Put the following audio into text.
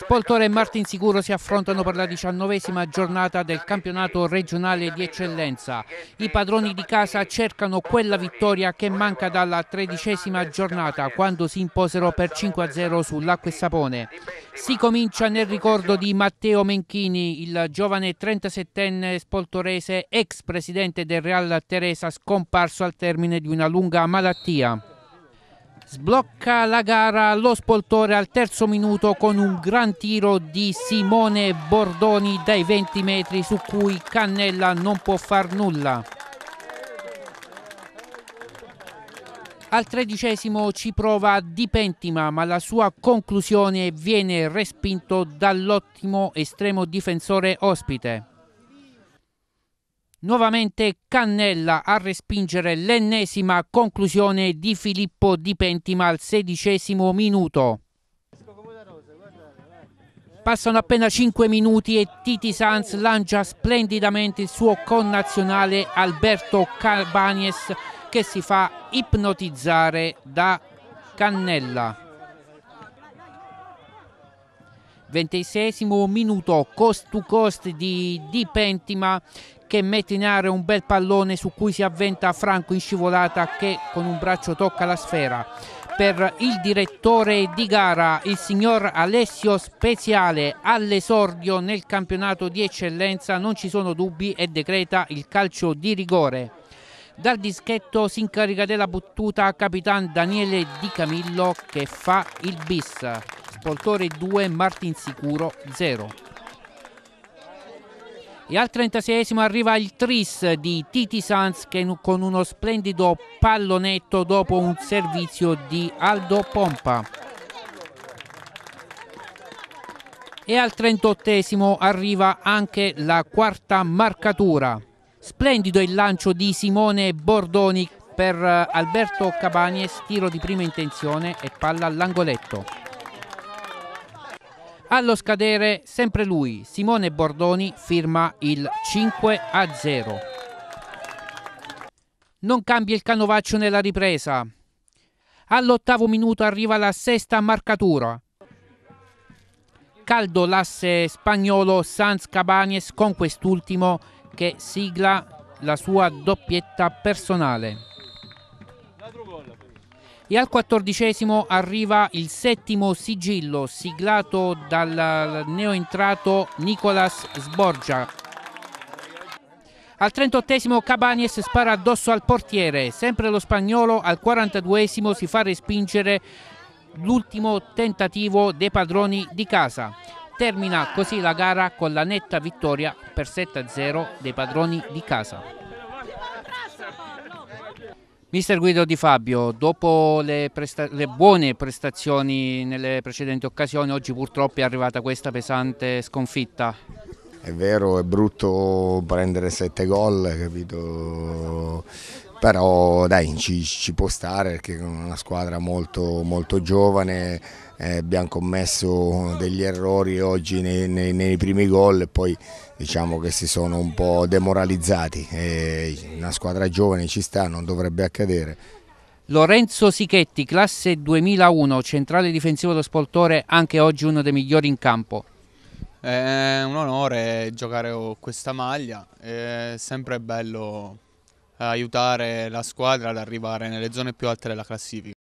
Spoltore e Martin Sicuro si affrontano per la diciannovesima giornata del campionato regionale di eccellenza. I padroni di casa cercano quella vittoria che manca dalla tredicesima giornata quando si imposero per 5-0 sull'Acqua e Sapone. Si comincia nel ricordo di Matteo Menchini, il giovane 37enne spoltorese ex presidente del Real Teresa scomparso al termine di una lunga malattia sblocca la gara lo spoltore al terzo minuto con un gran tiro di Simone Bordoni dai 20 metri su cui Cannella non può far nulla. Al tredicesimo ci prova Di Pentima ma la sua conclusione viene respinto dall'ottimo estremo difensore ospite. Nuovamente Cannella a respingere l'ennesima conclusione di Filippo Di Pentima al sedicesimo minuto. Passano appena 5 minuti e Titi Sanz lancia splendidamente il suo connazionale Alberto Carbanes che si fa ipnotizzare da Cannella. 26 minuto cost to cost di, di Pentima che mette in aria un bel pallone su cui si avventa Franco in scivolata che con un braccio tocca la sfera. Per il direttore di gara, il signor Alessio Speziale, all'esordio nel campionato di eccellenza, non ci sono dubbi e decreta il calcio di rigore. Dal dischetto si incarica della battuta capitan Daniele Di Camillo che fa il bis. Poltore 2, Martinsicuro 0. E al 36esimo arriva il tris di Titi Sanz che con uno splendido pallonetto dopo un servizio di Aldo Pompa. E al 38esimo arriva anche la quarta marcatura. Splendido il lancio di Simone Bordoni per eh, Alberto Cabanies, tiro di prima intenzione e palla all'angoletto. Allo scadere sempre lui, Simone Bordoni firma il 5 a 0. Non cambia il canovaccio nella ripresa. All'ottavo minuto arriva la sesta marcatura. Caldo l'asse spagnolo Sanz Cabanes con quest'ultimo che sigla la sua doppietta personale. E al quattordicesimo arriva il settimo sigillo siglato dal neoentrato Nicolas Sborgia. Al 38 Cabanes spara addosso al portiere, sempre lo spagnolo, al 42 si fa respingere l'ultimo tentativo dei padroni di casa. Termina così la gara con la netta vittoria per 7-0 dei padroni di casa. Mister Guido Di Fabio, dopo le, le, buone prestazioni nelle precedenti occasioni, oggi purtroppo è arrivata questa pesante sconfitta. È vero, è brutto prendere sette gol, capito? però dai, ci, ci, può stare perché è una squadra molto, molto giovane, eh, abbiamo commesso degli errori oggi nei, nei, nei, primi gol e poi diciamo che si sono un po' demoralizzati, eh, una squadra giovane ci sta, non dovrebbe accadere. Lorenzo Sichetti, classe 2001, centrale difensivo dello Spoltore, anche oggi uno dei migliori in campo. È un onore giocare con questa maglia, è sempre bello aiutare la squadra ad arrivare nelle zone più alte della classifica.